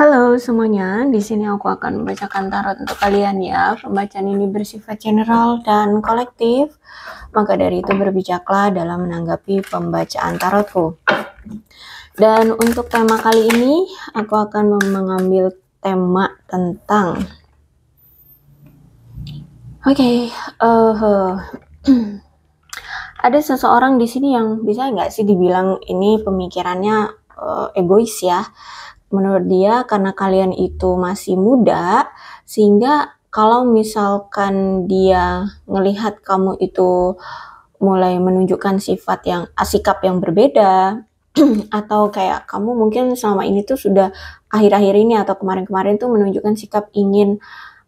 Halo semuanya, di sini aku akan membacakan tarot untuk kalian ya. Pembacaan ini bersifat general dan kolektif, maka dari itu berbijaklah dalam menanggapi pembacaan tarotku. Dan untuk tema kali ini, aku akan mengambil tema tentang Oke, okay, uh, eh, ada seseorang di sini yang bisa nggak sih dibilang ini pemikirannya uh, egois ya menurut dia karena kalian itu masih muda sehingga kalau misalkan dia melihat kamu itu mulai menunjukkan sifat yang ah, sikap yang berbeda atau kayak kamu mungkin selama ini tuh sudah akhir-akhir ini atau kemarin-kemarin tuh menunjukkan sikap ingin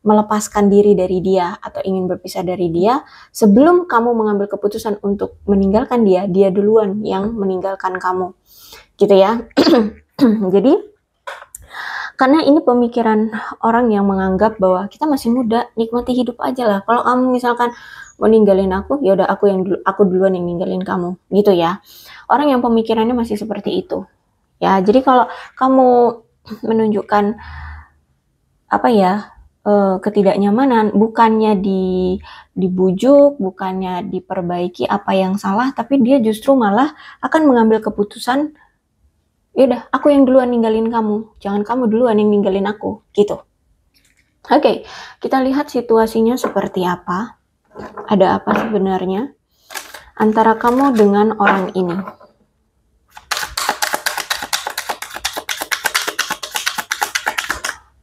melepaskan diri dari dia atau ingin berpisah dari dia sebelum kamu mengambil keputusan untuk meninggalkan dia dia duluan yang meninggalkan kamu gitu ya jadi karena ini pemikiran orang yang menganggap bahwa kita masih muda nikmati hidup aja lah kalau kamu misalkan mau ninggalin aku ya udah aku yang dulu aku duluan yang ninggalin kamu gitu ya orang yang pemikirannya masih seperti itu ya jadi kalau kamu menunjukkan apa ya eh, ketidaknyamanan bukannya di dibujuk bukannya diperbaiki apa yang salah tapi dia justru malah akan mengambil keputusan yaudah aku yang duluan ninggalin kamu, jangan kamu duluan yang ninggalin aku, gitu. Oke, okay, kita lihat situasinya seperti apa. Ada apa sebenarnya antara kamu dengan orang ini?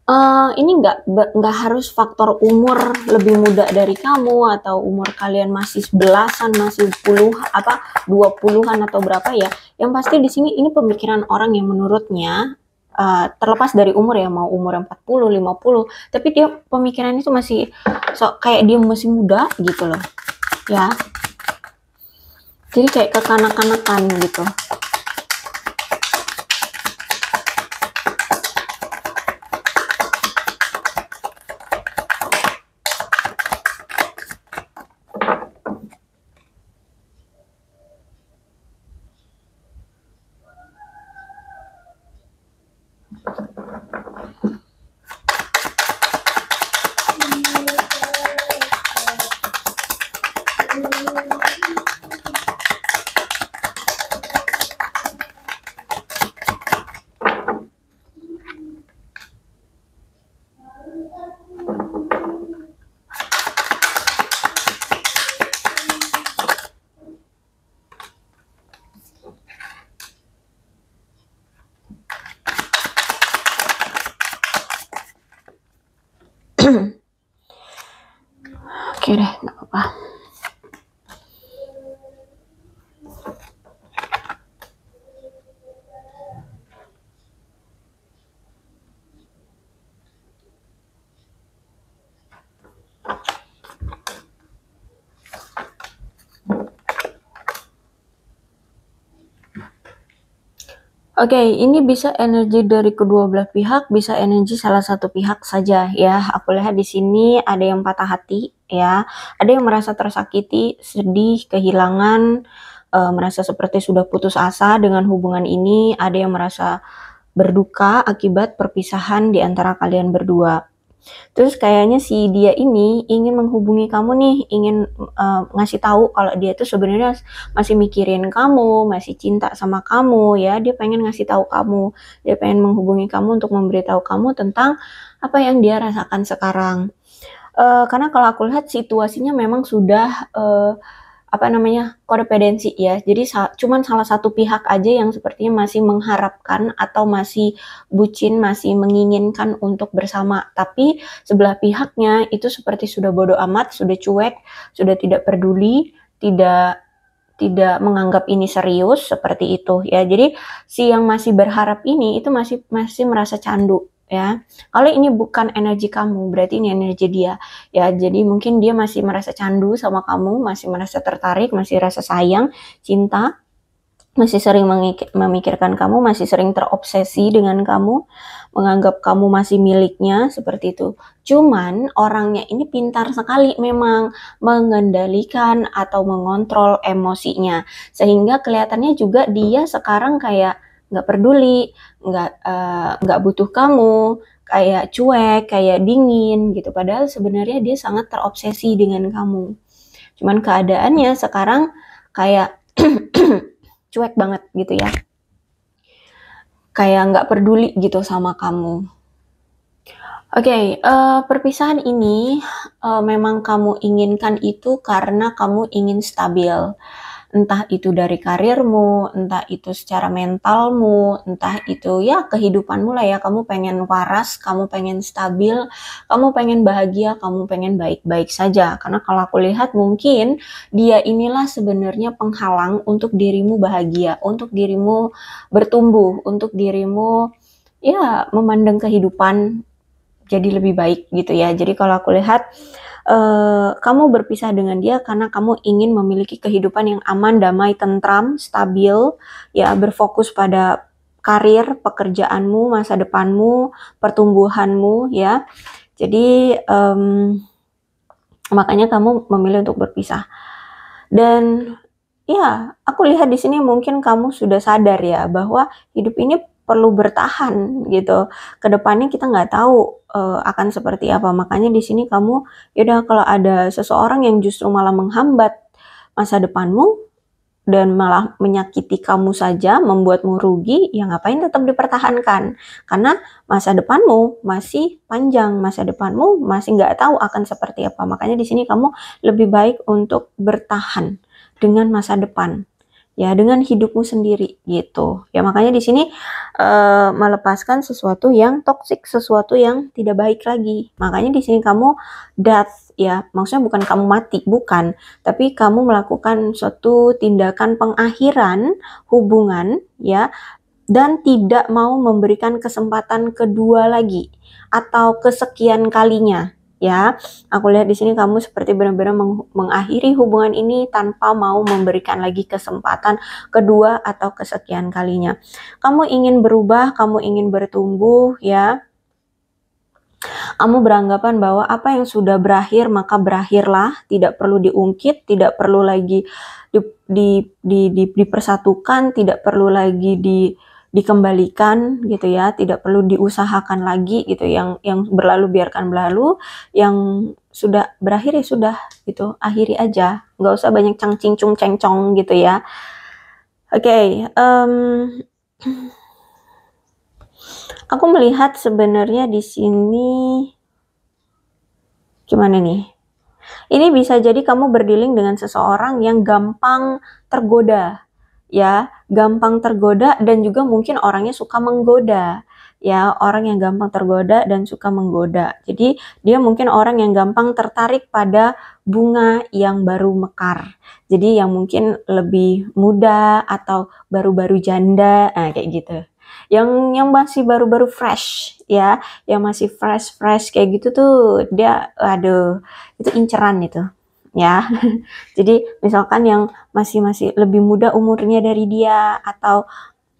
Uh, ini nggak nggak harus faktor umur lebih muda dari kamu atau umur kalian masih belasan masih puluh apa dua puluhan atau berapa ya yang pasti di sini ini pemikiran orang yang menurutnya Uh, terlepas dari umur ya mau umur 40, 50, tapi dia pemikiran itu masih so, kayak dia masih muda gitu loh. Ya. Jadi kayak kekanak-kanakan gitu. Oke, okay, ini bisa energi dari kedua belah pihak, bisa energi salah satu pihak saja ya. Aku lihat di sini ada yang patah hati ya, ada yang merasa tersakiti, sedih, kehilangan, e, merasa seperti sudah putus asa dengan hubungan ini, ada yang merasa berduka akibat perpisahan di antara kalian berdua. Terus kayaknya si dia ini ingin menghubungi kamu nih, ingin uh, ngasih tahu kalau dia itu sebenarnya masih mikirin kamu, masih cinta sama kamu ya. Dia pengen ngasih tahu kamu, dia pengen menghubungi kamu untuk memberitahu kamu tentang apa yang dia rasakan sekarang. Uh, karena kalau aku lihat situasinya memang sudah uh, apa namanya korepedensi ya jadi sa cuman salah satu pihak aja yang sepertinya masih mengharapkan atau masih bucin masih menginginkan untuk bersama tapi sebelah pihaknya itu seperti sudah bodoh amat sudah cuek sudah tidak peduli tidak tidak menganggap ini serius seperti itu ya jadi si yang masih berharap ini itu masih masih merasa candu ya. Kalau ini bukan energi kamu, berarti ini energi dia. Ya, jadi mungkin dia masih merasa candu sama kamu, masih merasa tertarik, masih rasa sayang, cinta, masih sering memikirkan kamu, masih sering terobsesi dengan kamu, menganggap kamu masih miliknya seperti itu. Cuman orangnya ini pintar sekali memang mengendalikan atau mengontrol emosinya. Sehingga kelihatannya juga dia sekarang kayak nggak peduli, nggak uh, butuh kamu, kayak cuek, kayak dingin gitu. Padahal sebenarnya dia sangat terobsesi dengan kamu. Cuman keadaannya sekarang kayak cuek banget gitu ya. Kayak nggak peduli gitu sama kamu. Oke, okay, uh, eh, perpisahan ini uh, memang kamu inginkan itu karena kamu ingin stabil entah itu dari karirmu, entah itu secara mentalmu, entah itu ya kehidupanmu lah ya, kamu pengen waras, kamu pengen stabil, kamu pengen bahagia, kamu pengen baik-baik saja. Karena kalau aku lihat mungkin dia inilah sebenarnya penghalang untuk dirimu bahagia, untuk dirimu bertumbuh, untuk dirimu ya memandang kehidupan jadi lebih baik gitu ya. Jadi kalau aku lihat uh, kamu berpisah dengan dia karena kamu ingin memiliki kehidupan yang aman, damai, tentram, stabil, ya berfokus pada karir, pekerjaanmu, masa depanmu, pertumbuhanmu, ya. Jadi um, makanya kamu memilih untuk berpisah. Dan ya, aku lihat di sini mungkin kamu sudah sadar ya bahwa hidup ini perlu bertahan gitu. Kedepannya kita nggak tahu uh, akan seperti apa. Makanya di sini kamu, yaudah kalau ada seseorang yang justru malah menghambat masa depanmu dan malah menyakiti kamu saja, membuatmu rugi, ya ngapain tetap dipertahankan? Karena masa depanmu masih panjang, masa depanmu masih nggak tahu akan seperti apa. Makanya di sini kamu lebih baik untuk bertahan dengan masa depan ya dengan hidupmu sendiri gitu ya makanya di sini e, melepaskan sesuatu yang toksik sesuatu yang tidak baik lagi makanya di sini kamu death ya maksudnya bukan kamu mati bukan tapi kamu melakukan suatu tindakan pengakhiran hubungan ya dan tidak mau memberikan kesempatan kedua lagi atau kesekian kalinya ya. Aku lihat di sini kamu seperti benar-benar meng mengakhiri hubungan ini tanpa mau memberikan lagi kesempatan kedua atau kesekian kalinya. Kamu ingin berubah, kamu ingin bertumbuh ya. Kamu beranggapan bahwa apa yang sudah berakhir maka berakhirlah, tidak perlu diungkit, tidak perlu lagi di, di, di, di, dipersatukan, tidak perlu lagi di dikembalikan gitu ya, tidak perlu diusahakan lagi gitu. Yang yang berlalu biarkan berlalu, yang sudah berakhir ya sudah gitu, akhiri aja. nggak usah banyak cang-cincung cengcong gitu ya. Oke, okay, um, aku melihat sebenarnya di sini gimana nih? Ini bisa jadi kamu berdiling dengan seseorang yang gampang tergoda, ya gampang tergoda dan juga mungkin orangnya suka menggoda ya orang yang gampang tergoda dan suka menggoda. Jadi dia mungkin orang yang gampang tertarik pada bunga yang baru mekar. Jadi yang mungkin lebih muda atau baru-baru janda, nah kayak gitu. Yang yang masih baru-baru fresh ya, yang masih fresh fresh kayak gitu tuh dia aduh itu inceran itu ya. Jadi misalkan yang masih-masih lebih muda umurnya dari dia atau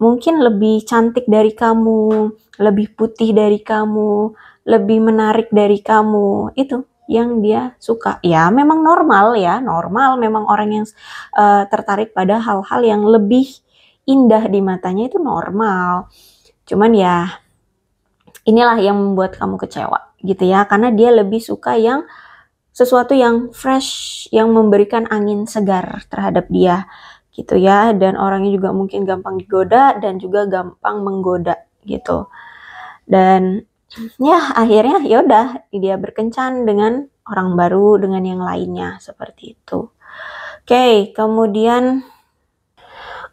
mungkin lebih cantik dari kamu, lebih putih dari kamu, lebih menarik dari kamu. Itu yang dia suka. Ya, memang normal ya, normal memang orang yang uh, tertarik pada hal-hal yang lebih indah di matanya itu normal. Cuman ya inilah yang membuat kamu kecewa gitu ya, karena dia lebih suka yang sesuatu yang fresh yang memberikan angin segar terhadap dia gitu ya dan orangnya juga mungkin gampang digoda dan juga gampang menggoda gitu dan ya akhirnya yaudah dia berkencan dengan orang baru dengan yang lainnya seperti itu oke kemudian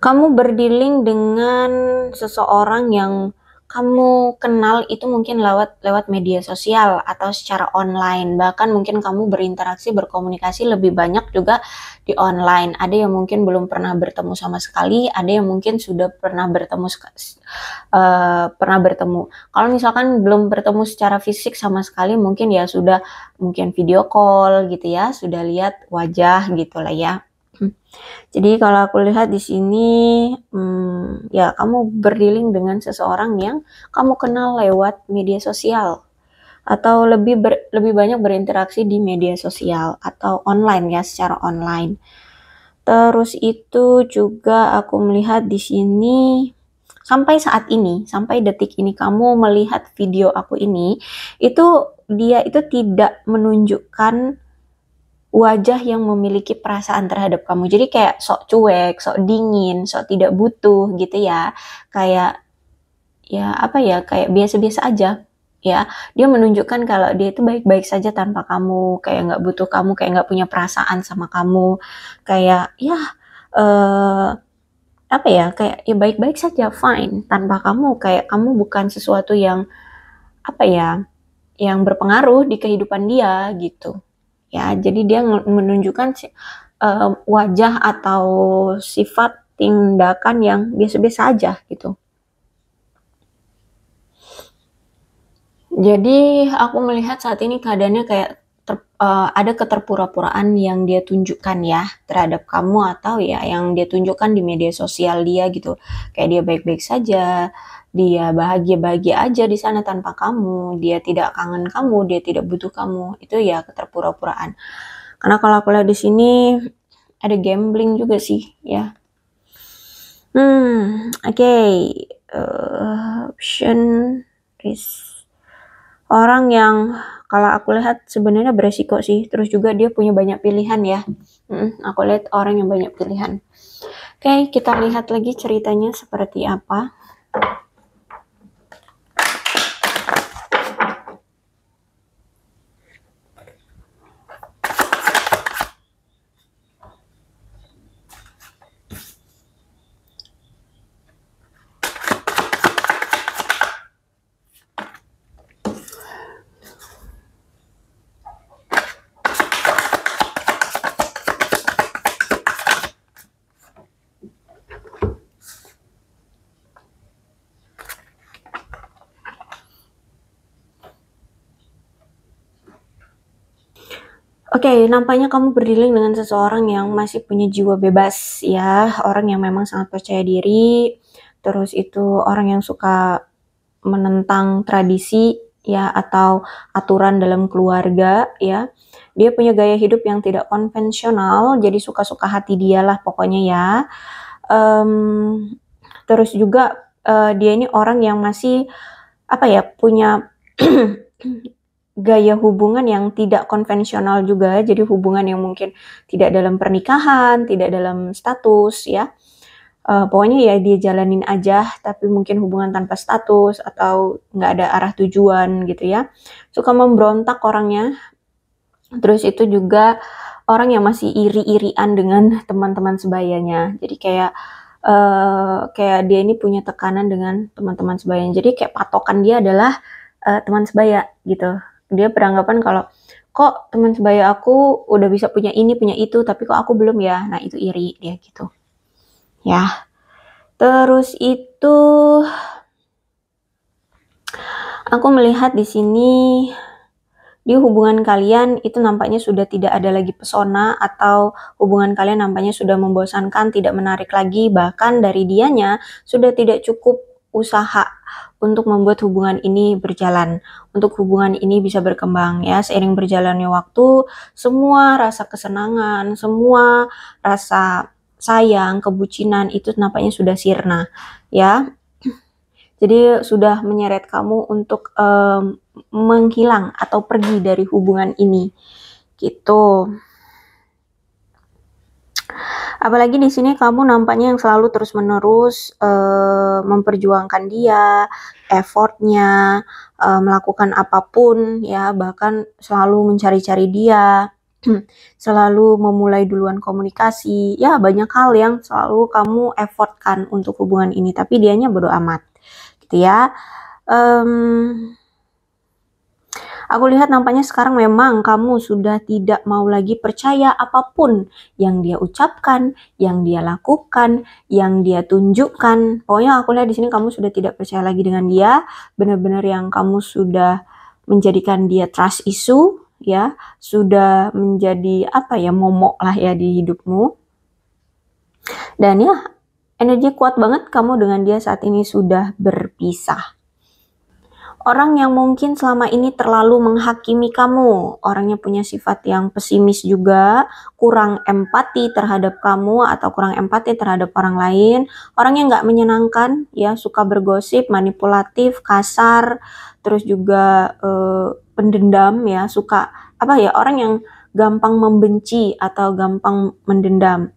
kamu berdiling dengan seseorang yang kamu kenal itu mungkin lewat lewat media sosial atau secara online bahkan mungkin kamu berinteraksi berkomunikasi lebih banyak juga di online ada yang mungkin belum pernah bertemu sama sekali ada yang mungkin sudah pernah bertemu uh, pernah bertemu kalau misalkan belum bertemu secara fisik sama sekali mungkin ya sudah mungkin video call gitu ya sudah lihat wajah gitulah ya jadi kalau aku lihat di sini, hmm, ya kamu berdiling dengan seseorang yang kamu kenal lewat media sosial atau lebih ber, lebih banyak berinteraksi di media sosial atau online ya secara online. Terus itu juga aku melihat di sini sampai saat ini, sampai detik ini kamu melihat video aku ini, itu dia itu tidak menunjukkan wajah yang memiliki perasaan terhadap kamu. Jadi kayak sok cuek, sok dingin, sok tidak butuh gitu ya. Kayak ya apa ya, kayak biasa-biasa aja ya. Dia menunjukkan kalau dia itu baik-baik saja tanpa kamu, kayak nggak butuh kamu, kayak nggak punya perasaan sama kamu. Kayak ya eh apa ya, kayak ya baik-baik saja, fine tanpa kamu, kayak kamu bukan sesuatu yang apa ya, yang berpengaruh di kehidupan dia gitu ya jadi dia menunjukkan uh, wajah atau sifat tindakan yang biasa-biasa aja gitu jadi aku melihat saat ini keadaannya kayak ter, uh, ada keterpura-puraan yang dia tunjukkan ya terhadap kamu atau ya yang dia tunjukkan di media sosial dia gitu kayak dia baik-baik saja dia bahagia-bahagia aja di sana tanpa kamu, dia tidak kangen kamu, dia tidak butuh kamu, itu ya keterpura-puraan. Karena kalau aku lihat di sini ada gambling juga sih, ya. Hmm, oke. Okay. Uh, eh, option risk. Orang yang kalau aku lihat sebenarnya beresiko sih, terus juga dia punya banyak pilihan ya. Hmm, aku lihat orang yang banyak pilihan. Oke, okay, kita lihat lagi ceritanya seperti apa. Oke, okay, nampaknya kamu berdealing dengan seseorang yang masih punya jiwa bebas ya, orang yang memang sangat percaya diri, terus itu orang yang suka menentang tradisi ya atau aturan dalam keluarga ya. Dia punya gaya hidup yang tidak konvensional, jadi suka-suka hati dialah pokoknya ya. Um, terus juga uh, dia ini orang yang masih apa ya punya eh, gaya hubungan yang tidak konvensional juga, jadi hubungan yang mungkin tidak dalam pernikahan, tidak dalam status ya. Uh, pokoknya ya dia jalanin aja, tapi mungkin hubungan tanpa status atau nggak ada arah tujuan gitu ya. Suka memberontak orangnya. Terus itu juga orang yang masih iri-irian dengan teman-teman sebayanya. Jadi kayak uh, kayak dia ini punya tekanan dengan teman-teman sebayanya. Jadi kayak patokan dia adalah uh, teman sebaya gitu dia beranggapan kalau kok teman sebaya aku udah bisa punya ini punya itu tapi kok aku belum ya nah itu iri dia gitu ya terus itu aku melihat di sini di hubungan kalian itu nampaknya sudah tidak ada lagi pesona atau hubungan kalian nampaknya sudah membosankan, tidak menarik lagi, bahkan dari dianya sudah tidak cukup usaha untuk membuat hubungan ini berjalan, untuk hubungan ini bisa berkembang ya. Seiring berjalannya waktu, semua rasa kesenangan, semua rasa sayang, kebucinan itu nampaknya sudah sirna ya. Jadi sudah menyeret kamu untuk um, menghilang atau pergi dari hubungan ini. Gitu apalagi di sini kamu nampaknya yang selalu terus menerus uh, eh, memperjuangkan dia effortnya uh, melakukan apapun ya bahkan selalu mencari-cari dia selalu memulai duluan komunikasi ya banyak hal yang selalu kamu effortkan untuk hubungan ini tapi dianya bodo amat gitu ya um, Aku lihat nampaknya sekarang memang kamu sudah tidak mau lagi percaya apapun yang dia ucapkan, yang dia lakukan, yang dia tunjukkan. Pokoknya aku lihat di sini kamu sudah tidak percaya lagi dengan dia, benar-benar yang kamu sudah menjadikan dia trust issue ya, sudah menjadi apa ya momok lah ya di hidupmu. Dan ya, energi kuat banget kamu dengan dia saat ini sudah berpisah orang yang mungkin selama ini terlalu menghakimi kamu, orangnya punya sifat yang pesimis juga, kurang empati terhadap kamu atau kurang empati terhadap orang lain, orang yang nggak menyenangkan, ya suka bergosip, manipulatif, kasar, terus juga eh, pendendam, ya suka apa ya orang yang gampang membenci atau gampang mendendam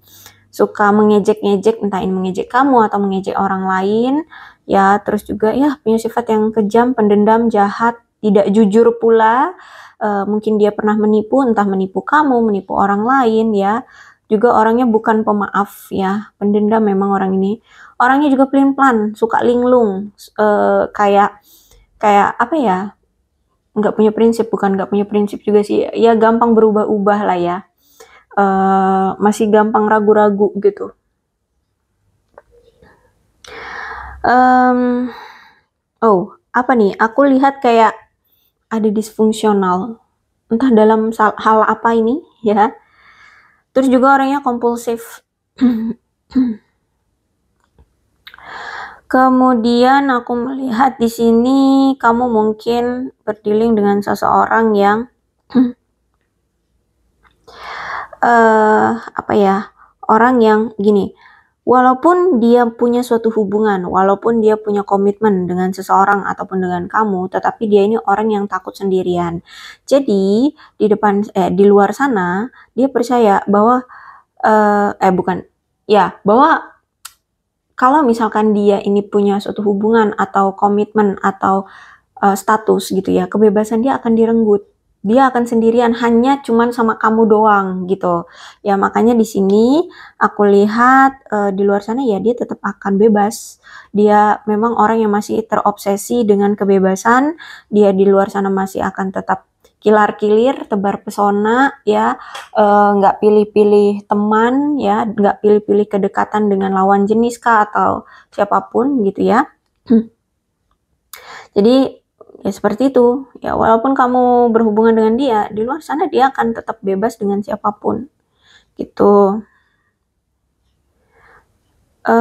suka mengejek-ngejek entah ini mengejek kamu atau mengejek orang lain ya terus juga ya punya sifat yang kejam pendendam jahat tidak jujur pula e, mungkin dia pernah menipu entah menipu kamu menipu orang lain ya juga orangnya bukan pemaaf ya pendendam memang orang ini orangnya juga pelin pelan suka linglung e, kayak kayak apa ya nggak punya prinsip bukan nggak punya prinsip juga sih ya gampang berubah-ubah lah ya Eh, masih gampang ragu-ragu gitu. Um, oh, apa nih? Aku lihat kayak ada disfungsional. Entah dalam hal apa ini, ya. Terus juga orangnya kompulsif. Kemudian aku melihat di sini kamu mungkin berdiling dengan seseorang yang uh, apa ya orang yang gini walaupun dia punya suatu hubungan walaupun dia punya komitmen dengan seseorang ataupun dengan kamu tetapi dia ini orang yang takut sendirian jadi di depan eh di luar sana dia percaya bahwa uh, eh bukan ya bahwa kalau misalkan dia ini punya suatu hubungan atau komitmen atau uh, status gitu ya, kebebasan dia akan direnggut dia akan sendirian hanya cuman sama kamu doang gitu ya makanya di sini aku lihat e, di luar sana ya dia tetap akan bebas dia memang orang yang masih terobsesi dengan kebebasan dia di luar sana masih akan tetap kilar kilir tebar pesona ya eh, nggak e, pilih-pilih teman ya nggak pilih-pilih kedekatan dengan lawan jenis kah atau siapapun gitu ya jadi Ya seperti itu. Ya walaupun kamu berhubungan dengan dia, di luar sana dia akan tetap bebas dengan siapapun. Gitu. e,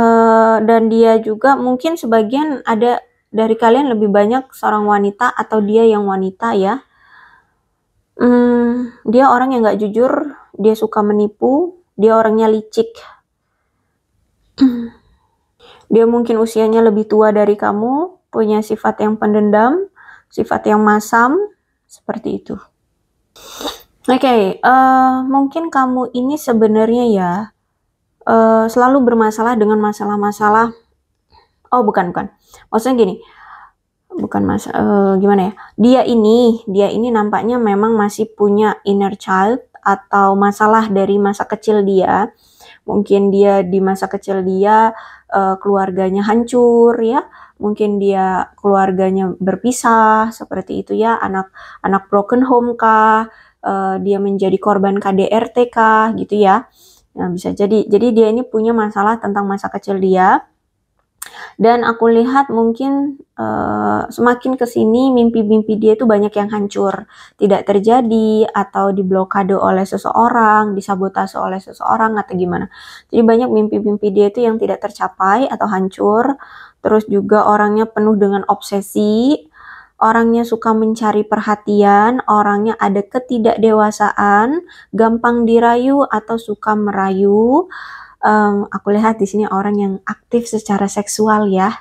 dan dia juga mungkin sebagian ada dari kalian lebih banyak seorang wanita atau dia yang wanita ya. Hmm, dia orang yang gak jujur, dia suka menipu, dia orangnya licik. dia mungkin usianya lebih tua dari kamu, punya sifat yang pendendam, sifat yang masam seperti itu. Oke, okay, uh, eh, mungkin kamu ini sebenarnya ya uh, selalu bermasalah dengan masalah-masalah. Oh, bukan bukan. Maksudnya gini, bukan mas, uh, gimana ya? Dia ini, dia ini nampaknya memang masih punya inner child atau masalah dari masa kecil dia. Mungkin dia di masa kecil dia uh, keluarganya hancur ya mungkin dia keluarganya berpisah seperti itu ya anak anak broken home kah uh, dia menjadi korban KDRT kah gitu ya nah bisa jadi jadi dia ini punya masalah tentang masa kecil dia dan aku lihat mungkin uh, semakin ke sini mimpi-mimpi dia itu banyak yang hancur, tidak terjadi atau diblokade oleh seseorang, disabotase oleh seseorang atau gimana. Jadi banyak mimpi-mimpi dia itu yang tidak tercapai atau hancur. Terus juga orangnya penuh dengan obsesi, orangnya suka mencari perhatian, orangnya ada ketidakdewasaan, gampang dirayu atau suka merayu, um, aku lihat di sini orang yang aktif secara seksual ya.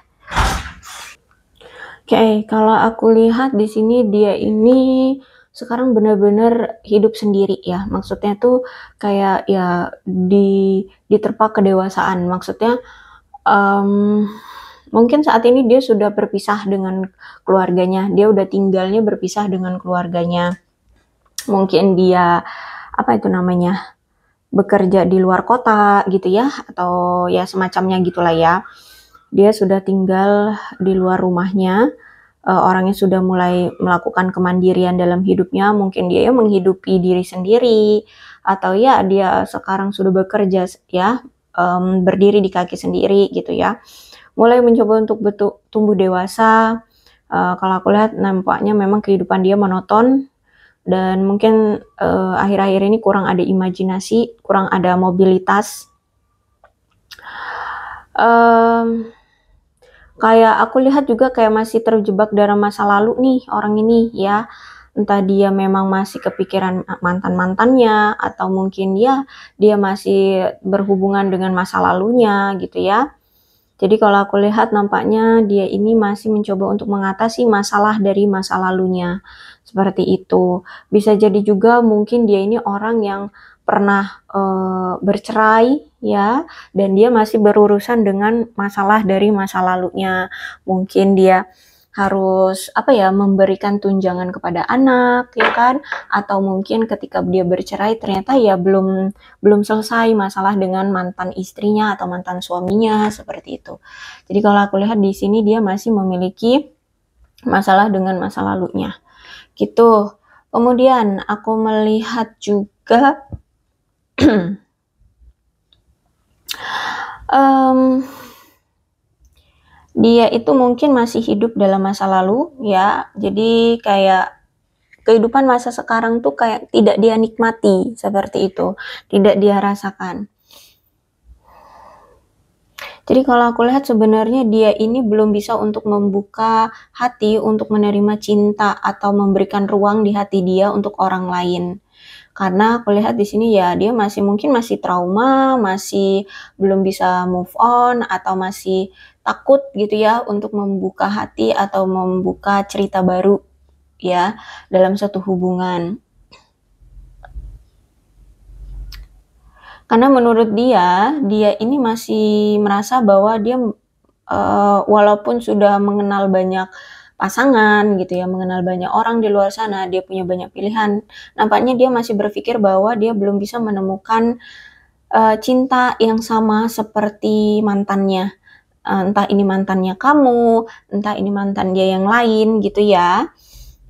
Oke, okay, kalau aku lihat di sini dia ini sekarang benar-benar hidup sendiri ya. Maksudnya tuh kayak ya di diterpa kedewasaan. Maksudnya um, mungkin saat ini dia sudah berpisah dengan keluarganya, dia udah tinggalnya berpisah dengan keluarganya. Mungkin dia apa itu namanya? bekerja di luar kota gitu ya atau ya semacamnya gitulah ya dia sudah tinggal di luar rumahnya uh, orangnya sudah mulai melakukan kemandirian dalam hidupnya mungkin dia ya menghidupi diri sendiri atau ya dia sekarang sudah bekerja ya um, berdiri di kaki sendiri gitu ya mulai mencoba untuk betul tumbuh dewasa uh, kalau aku lihat nampaknya memang kehidupan dia monoton dan mungkin uh, akhir-akhir ini kurang ada imajinasi, kurang ada mobilitas. Um, kayak aku lihat juga kayak masih terjebak dalam masa lalu nih orang ini ya entah dia memang masih kepikiran mantan mantannya atau mungkin ya dia masih berhubungan dengan masa lalunya gitu ya jadi kalau aku lihat nampaknya dia ini masih mencoba untuk mengatasi masalah dari masa lalunya. Seperti itu. Bisa jadi juga mungkin dia ini orang yang pernah e, bercerai ya dan dia masih berurusan dengan masalah dari masa lalunya. Mungkin dia harus apa ya memberikan tunjangan kepada anak ya kan atau mungkin ketika dia bercerai ternyata ya belum belum selesai masalah dengan mantan istrinya atau mantan suaminya seperti itu. Jadi kalau aku lihat di sini dia masih memiliki masalah dengan masa lalunya. Gitu. Kemudian aku melihat juga um, dia itu mungkin masih hidup dalam masa lalu ya jadi kayak kehidupan masa sekarang tuh kayak tidak dia nikmati seperti itu tidak dia rasakan jadi kalau aku lihat sebenarnya dia ini belum bisa untuk membuka hati untuk menerima cinta atau memberikan ruang di hati dia untuk orang lain karena aku lihat di sini ya dia masih mungkin masih trauma, masih belum bisa move on atau masih takut gitu ya untuk membuka hati atau membuka cerita baru ya dalam satu hubungan. Karena menurut dia, dia ini masih merasa bahwa dia uh, walaupun sudah mengenal banyak pasangan gitu ya, mengenal banyak orang di luar sana, dia punya banyak pilihan. Nampaknya dia masih berpikir bahwa dia belum bisa menemukan uh, cinta yang sama seperti mantannya. Uh, entah ini mantannya kamu, entah ini mantan dia yang lain gitu ya.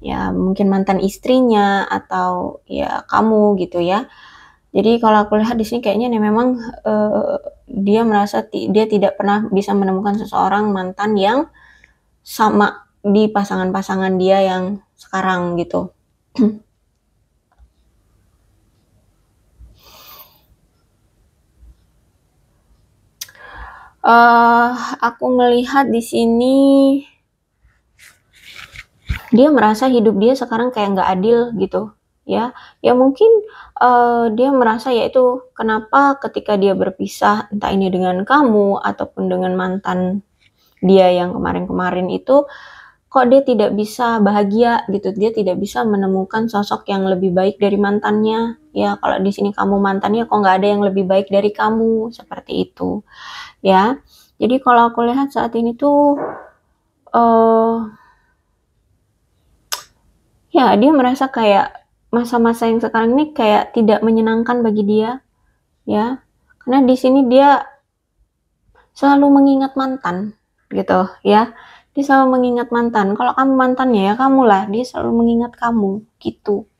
Ya, mungkin mantan istrinya atau ya kamu gitu ya. Jadi kalau aku lihat di sini kayaknya nih memang uh, dia merasa dia tidak pernah bisa menemukan seseorang mantan yang sama di pasangan-pasangan dia yang sekarang gitu. uh, aku melihat di sini dia merasa hidup dia sekarang kayak nggak adil gitu ya ya mungkin uh, dia merasa yaitu kenapa ketika dia berpisah entah ini dengan kamu ataupun dengan mantan dia yang kemarin-kemarin itu uh, kok dia tidak bisa bahagia gitu dia tidak bisa menemukan sosok yang lebih baik dari mantannya ya kalau di sini kamu mantannya kok nggak ada yang lebih baik dari kamu seperti itu ya jadi kalau aku lihat saat ini tuh uh, ya dia merasa kayak masa-masa yang sekarang ini kayak tidak menyenangkan bagi dia ya karena di sini dia selalu mengingat mantan gitu ya dia selalu mengingat mantan kalau kamu mantannya ya kamu lah dia selalu mengingat kamu gitu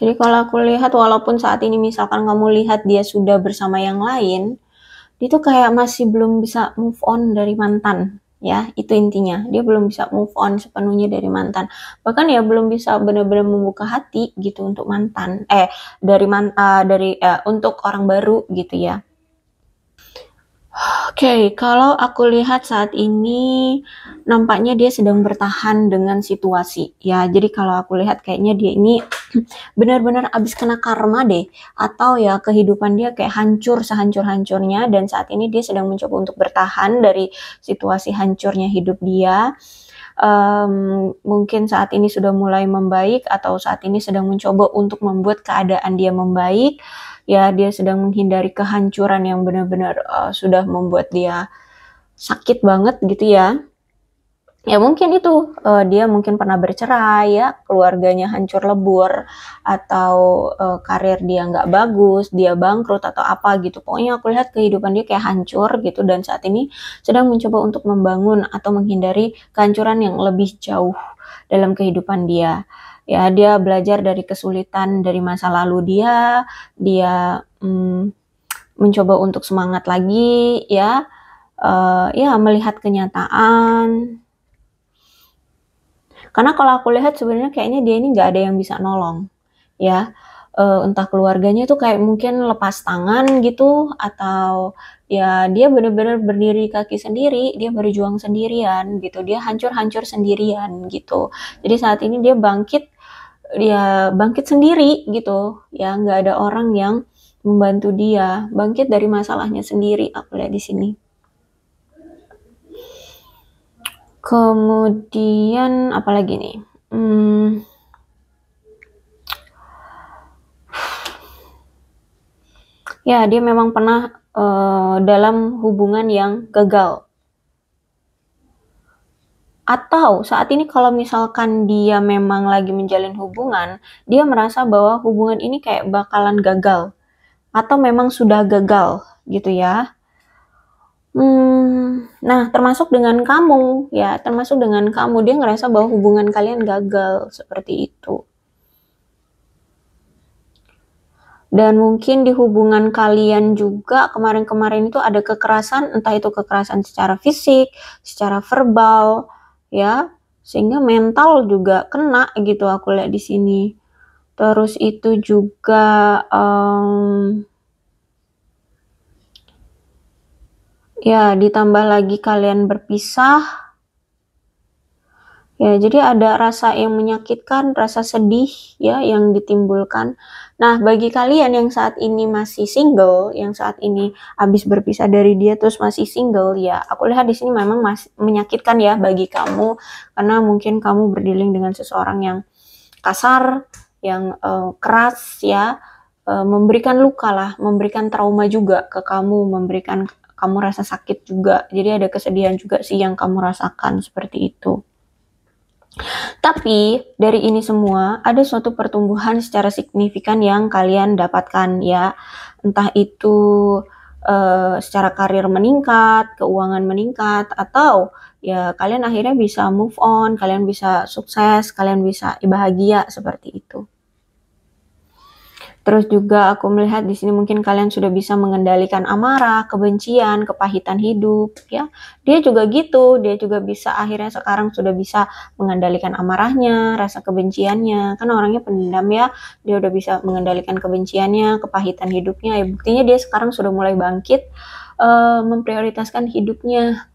Jadi kalau aku lihat walaupun saat ini misalkan kamu lihat dia sudah bersama yang lain, dia tuh kayak masih belum bisa move on dari mantan ya itu intinya dia belum bisa move on sepenuhnya dari mantan bahkan ya belum bisa benar-benar membuka hati gitu untuk mantan eh dari man uh, dari uh, untuk orang baru gitu ya Oke, okay, kalau aku lihat saat ini nampaknya dia sedang bertahan dengan situasi. Ya, jadi kalau aku lihat kayaknya dia ini benar-benar abis kena karma deh atau ya kehidupan dia kayak hancur sehancur-hancurnya dan saat ini dia sedang mencoba untuk bertahan dari situasi hancurnya hidup dia. Um, mungkin saat ini sudah mulai membaik atau saat ini sedang mencoba untuk membuat keadaan dia membaik ya dia sedang menghindari kehancuran yang benar-benar uh, sudah membuat dia sakit banget gitu ya ya mungkin itu uh, dia mungkin pernah bercerai ya keluarganya hancur lebur atau uh, karir dia nggak bagus dia bangkrut atau apa gitu pokoknya aku lihat kehidupan dia kayak hancur gitu dan saat ini sedang mencoba untuk membangun atau menghindari kehancuran yang lebih jauh dalam kehidupan dia ya dia belajar dari kesulitan dari masa lalu dia dia hmm, mencoba untuk semangat lagi ya uh, ya melihat kenyataan karena kalau aku lihat sebenarnya kayaknya dia ini nggak ada yang bisa nolong ya uh, entah keluarganya tuh kayak mungkin lepas tangan gitu atau ya dia benar-benar berdiri kaki sendiri dia berjuang sendirian gitu dia hancur-hancur sendirian gitu jadi saat ini dia bangkit dia ya bangkit sendiri gitu ya nggak ada orang yang membantu dia bangkit dari masalahnya sendiri aku lihat di sini kemudian apalagi nih hmm, ya dia memang pernah uh, dalam hubungan yang gagal atau saat ini kalau misalkan dia memang lagi menjalin hubungan, dia merasa bahwa hubungan ini kayak bakalan gagal atau memang sudah gagal gitu ya. Hmm, nah termasuk dengan kamu ya, termasuk dengan kamu dia ngerasa bahwa hubungan kalian gagal seperti itu. dan mungkin di hubungan kalian juga kemarin-kemarin itu ada kekerasan, entah itu kekerasan secara fisik, secara verbal, ya sehingga mental juga kena gitu aku lihat di sini terus itu juga um, ya ditambah lagi kalian berpisah ya jadi ada rasa yang menyakitkan rasa sedih ya yang ditimbulkan Nah, bagi kalian yang saat ini masih single, yang saat ini habis berpisah dari dia terus masih single, ya aku lihat di sini memang masih menyakitkan ya bagi kamu karena mungkin kamu berdiling dengan seseorang yang kasar, yang uh, keras ya, uh, memberikan luka lah, memberikan trauma juga ke kamu, memberikan kamu rasa sakit juga. Jadi ada kesedihan juga sih yang kamu rasakan seperti itu. Tapi dari ini semua ada suatu pertumbuhan secara signifikan yang kalian dapatkan ya. Entah itu uh, secara karir meningkat, keuangan meningkat, atau ya kalian akhirnya bisa move on, kalian bisa sukses, kalian bisa bahagia seperti itu. Terus juga aku melihat di sini mungkin kalian sudah bisa mengendalikan amarah, kebencian, kepahitan hidup ya. Dia juga gitu, dia juga bisa akhirnya sekarang sudah bisa mengendalikan amarahnya, rasa kebenciannya. Kan orangnya pendendam ya, dia udah bisa mengendalikan kebenciannya, kepahitan hidupnya. Ya buktinya dia sekarang sudah mulai bangkit uh, memprioritaskan hidupnya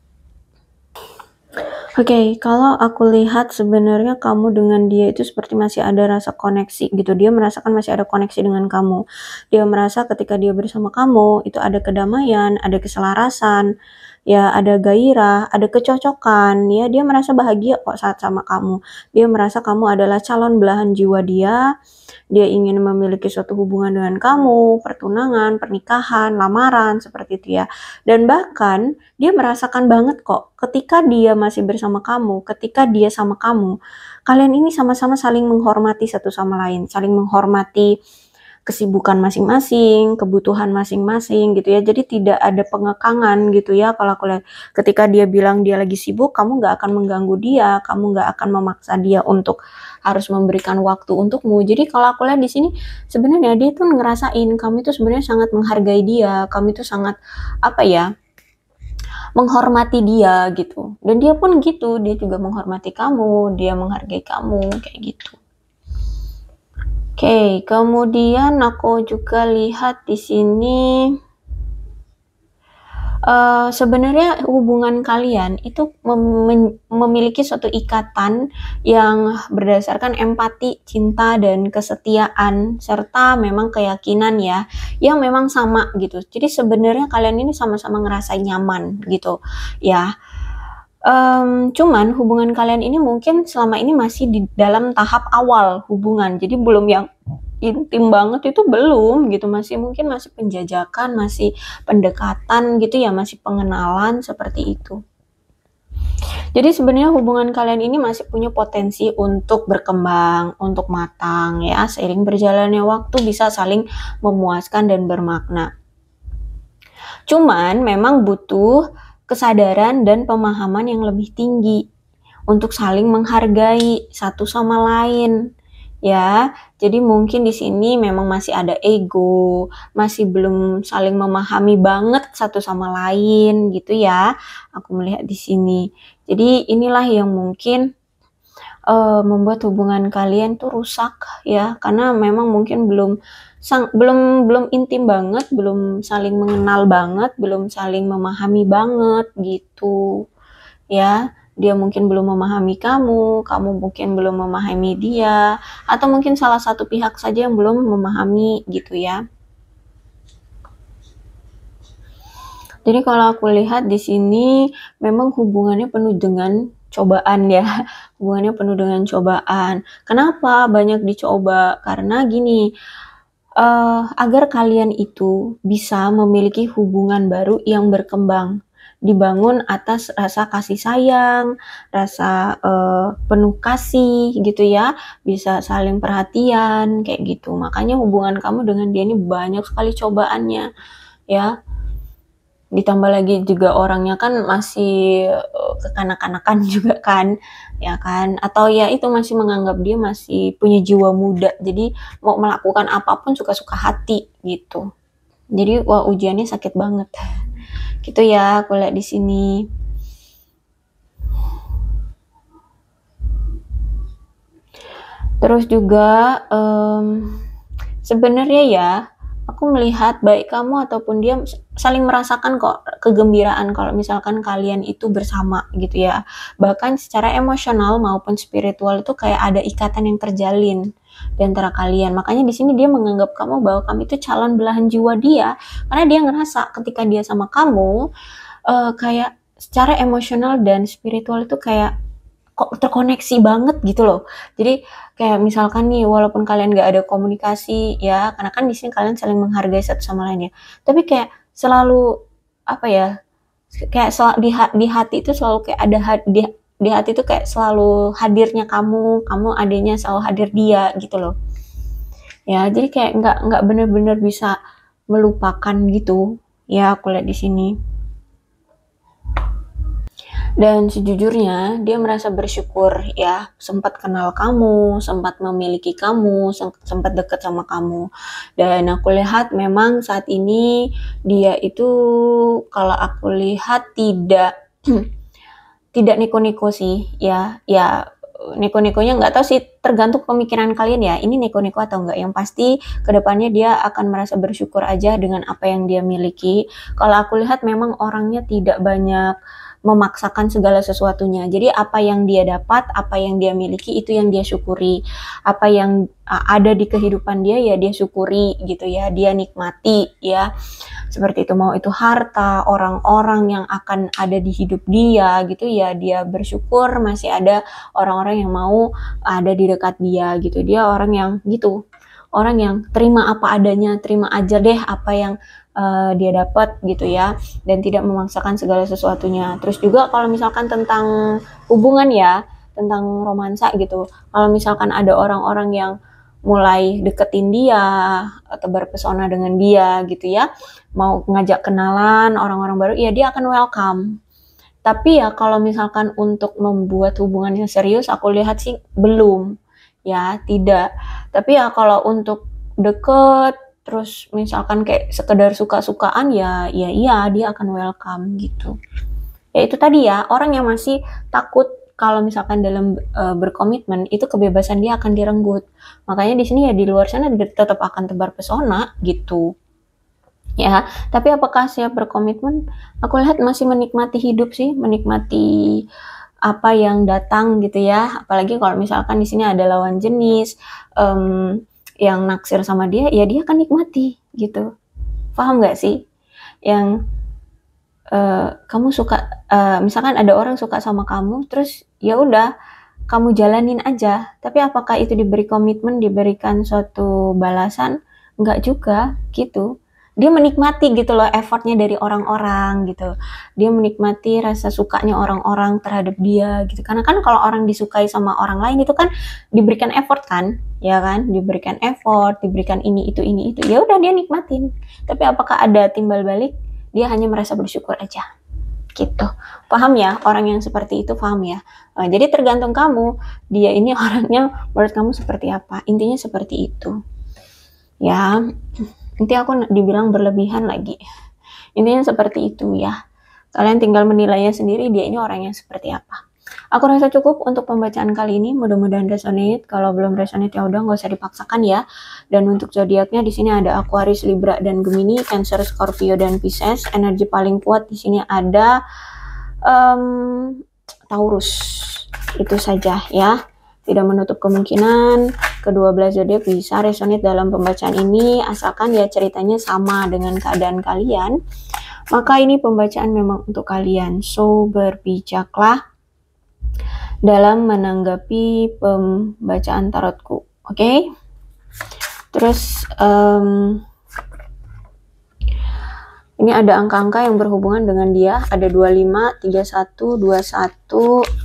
Oke, okay, kalau aku lihat sebenarnya kamu dengan dia itu seperti masih ada rasa koneksi gitu. Dia merasakan masih ada koneksi dengan kamu. Dia merasa ketika dia bersama kamu itu ada kedamaian, ada keselarasan, ya ada gairah, ada kecocokan, ya dia merasa bahagia kok saat sama kamu. Dia merasa kamu adalah calon belahan jiwa dia. Dia ingin memiliki suatu hubungan dengan kamu, pertunangan, pernikahan, lamaran, seperti itu ya. Dan bahkan dia merasakan banget kok ketika dia masih bersama kamu, ketika dia sama kamu, kalian ini sama-sama saling menghormati satu sama lain, saling menghormati kesibukan masing-masing, kebutuhan masing-masing gitu ya. Jadi tidak ada pengekangan gitu ya kalau aku lihat. Ketika dia bilang dia lagi sibuk, kamu nggak akan mengganggu dia, kamu nggak akan memaksa dia untuk harus memberikan waktu untukmu. Jadi kalau aku lihat di sini sebenarnya dia tuh ngerasain kamu itu sebenarnya sangat menghargai dia, kamu itu sangat apa ya? menghormati dia gitu. Dan dia pun gitu, dia juga menghormati kamu, dia menghargai kamu kayak gitu. Oke, kemudian aku juga lihat di sini uh, sebenarnya hubungan kalian itu mem memiliki suatu ikatan yang berdasarkan empati, cinta dan kesetiaan serta memang keyakinan ya yang memang sama gitu. Jadi sebenarnya kalian ini sama-sama ngerasa nyaman gitu ya Um, cuman hubungan kalian ini mungkin selama ini masih di dalam tahap awal hubungan, jadi belum yang intim banget itu belum gitu masih mungkin masih penjajakan masih pendekatan gitu ya masih pengenalan seperti itu jadi sebenarnya hubungan kalian ini masih punya potensi untuk berkembang, untuk matang ya. Seiring berjalannya waktu bisa saling memuaskan dan bermakna. Cuman memang butuh kesadaran dan pemahaman yang lebih tinggi untuk saling menghargai satu sama lain ya. Jadi mungkin di sini memang masih ada ego, masih belum saling memahami banget satu sama lain gitu ya. Aku melihat di sini. Jadi inilah yang mungkin uh, membuat hubungan kalian tuh rusak ya karena memang mungkin belum sang, belum belum intim banget, belum saling mengenal banget, belum saling memahami banget gitu. Ya, dia mungkin belum memahami kamu, kamu mungkin belum memahami dia, atau mungkin salah satu pihak saja yang belum memahami gitu ya. Jadi kalau aku lihat di sini memang hubungannya penuh dengan cobaan ya hubungannya penuh dengan cobaan kenapa banyak dicoba karena gini uh, agar kalian itu bisa memiliki hubungan baru yang berkembang dibangun atas rasa kasih sayang, rasa uh, penuh kasih gitu ya, bisa saling perhatian kayak gitu. Makanya hubungan kamu dengan dia ini banyak sekali cobaannya ya ditambah lagi juga orangnya kan masih eh, kekanak-kanakan juga kan ya kan atau ya itu masih menganggap dia masih punya jiwa muda jadi mau melakukan apapun suka-suka hati gitu jadi wah ujiannya sakit banget gitu ya aku lihat di sini terus juga um, sebenarnya ya aku melihat baik kamu ataupun dia saling merasakan kok kegembiraan kalau misalkan kalian itu bersama gitu ya. Bahkan secara emosional maupun spiritual itu kayak ada ikatan yang terjalin di antara kalian. Makanya di sini dia menganggap kamu bahwa kamu itu calon belahan jiwa dia karena dia ngerasa ketika dia sama kamu uh, kayak secara emosional dan spiritual itu kayak kok terkoneksi banget gitu loh. Jadi kayak misalkan nih walaupun kalian gak ada komunikasi ya karena kan di sini kalian saling menghargai satu sama lain ya. Tapi kayak selalu apa ya? Kayak sel, di, di hati itu selalu kayak ada di, di hati itu kayak selalu hadirnya kamu, kamu adanya selalu hadir dia gitu loh. Ya, jadi kayak nggak nggak bener-bener bisa melupakan gitu. Ya, aku lihat di sini. Dan sejujurnya dia merasa bersyukur ya sempat kenal kamu, sempat memiliki kamu, sempat dekat sama kamu. Dan aku lihat memang saat ini dia itu kalau aku lihat tidak tidak neko-neko sih ya ya neko-nekonya nggak tahu sih tergantung pemikiran kalian ya ini neko-neko atau enggak yang pasti kedepannya dia akan merasa bersyukur aja dengan apa yang dia miliki kalau aku lihat memang orangnya tidak banyak memaksakan segala sesuatunya. Jadi apa yang dia dapat, apa yang dia miliki itu yang dia syukuri. Apa yang ada di kehidupan dia ya dia syukuri gitu ya, dia nikmati ya. Seperti itu mau itu harta, orang-orang yang akan ada di hidup dia gitu ya, dia bersyukur masih ada orang-orang yang mau ada di dekat dia gitu. Dia orang yang gitu orang yang terima apa adanya, terima aja deh apa yang uh, dia dapat gitu ya dan tidak memaksakan segala sesuatunya. Terus juga kalau misalkan tentang hubungan ya, tentang romansa gitu. Kalau misalkan ada orang-orang yang mulai deketin dia atau berpesona dengan dia gitu ya, mau ngajak kenalan orang-orang baru, ya dia akan welcome. Tapi ya kalau misalkan untuk membuat hubungan yang serius, aku lihat sih belum ya tidak. Tapi ya kalau untuk deket terus misalkan kayak sekedar suka-sukaan ya ya iya dia akan welcome gitu ya itu tadi ya orang yang masih takut kalau misalkan dalam uh, berkomitmen itu kebebasan dia akan direnggut makanya di sini ya di luar sana tetap akan tebar pesona gitu ya tapi apakah siap berkomitmen aku lihat masih menikmati hidup sih menikmati apa yang datang gitu ya apalagi kalau misalkan di sini ada lawan jenis um, yang naksir sama dia ya dia akan nikmati gitu paham nggak sih yang uh, kamu suka uh, misalkan ada orang suka sama kamu terus ya udah kamu jalanin aja tapi apakah itu diberi komitmen diberikan suatu balasan nggak juga gitu dia menikmati gitu loh effortnya dari orang-orang gitu dia menikmati rasa sukanya orang-orang terhadap dia gitu karena kan kalau orang disukai sama orang lain itu kan diberikan effort kan ya kan diberikan effort diberikan ini itu ini itu ya udah dia nikmatin tapi apakah ada timbal balik dia hanya merasa bersyukur aja gitu paham ya orang yang seperti itu paham ya nah, jadi tergantung kamu dia ini orangnya menurut kamu seperti apa intinya seperti itu ya nanti aku dibilang berlebihan lagi intinya seperti itu ya kalian tinggal menilainya sendiri dia ini orangnya seperti apa Aku rasa cukup untuk pembacaan kali ini. Mudah-mudahan resonate. Kalau belum resonate ya udah nggak usah dipaksakan ya. Dan untuk zodiaknya di sini ada Aquarius, Libra dan Gemini, Cancer, Scorpio dan Pisces. Energi paling kuat di sini ada um, Taurus. Itu saja ya. Tidak menutup kemungkinan kedua belas zodiak bisa resonate dalam pembacaan ini asalkan ya ceritanya sama dengan keadaan kalian. Maka ini pembacaan memang untuk kalian. So berbijaklah dalam menanggapi pembacaan tarotku. Oke? Okay? Terus um, ini ada angka-angka yang berhubungan dengan dia, ada 25, 31, 21,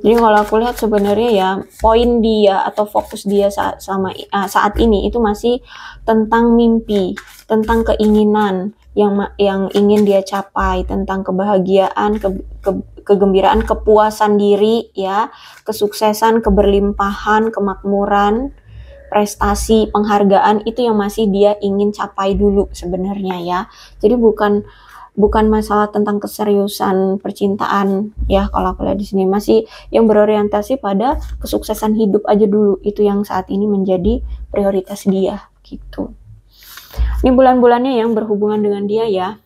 Jadi kalau aku lihat sebenarnya ya poin dia atau fokus dia saat sama uh, saat ini itu masih tentang mimpi, tentang keinginan yang yang ingin dia capai, tentang kebahagiaan, ke, ke, kegembiraan, kepuasan diri ya, kesuksesan, keberlimpahan, kemakmuran prestasi, penghargaan itu yang masih dia ingin capai dulu sebenarnya ya. Jadi bukan bukan masalah tentang keseriusan percintaan ya kalau aku lihat di sini masih yang berorientasi pada kesuksesan hidup aja dulu itu yang saat ini menjadi prioritas dia gitu. Ini bulan-bulannya yang berhubungan dengan dia ya.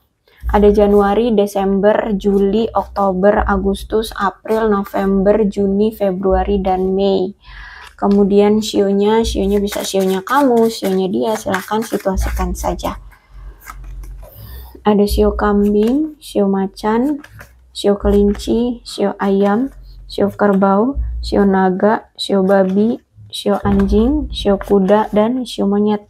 Ada Januari, Desember, Juli, Oktober, Agustus, April, November, Juni, Februari, dan Mei kemudian sionya sionya bisa sionya kamu sionya dia silahkan situasikan saja ada sio kambing, sio macan, sio kelinci, sio ayam, sio kerbau, sio naga, sio babi, sio anjing, sio kuda, dan sio monyet.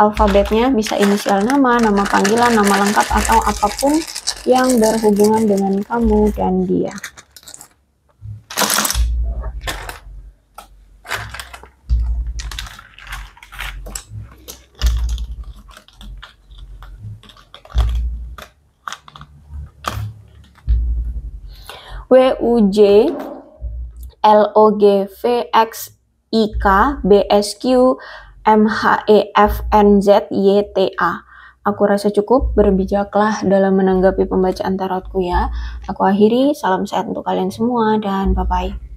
Alfabetnya bisa inisial nama, nama panggilan, nama lengkap, atau apapun yang berhubungan dengan kamu dan dia. W U J L e Aku rasa cukup, berbijaklah dalam menanggapi pembacaan tarotku ya. Aku akhiri, salam sehat untuk kalian semua dan bye-bye.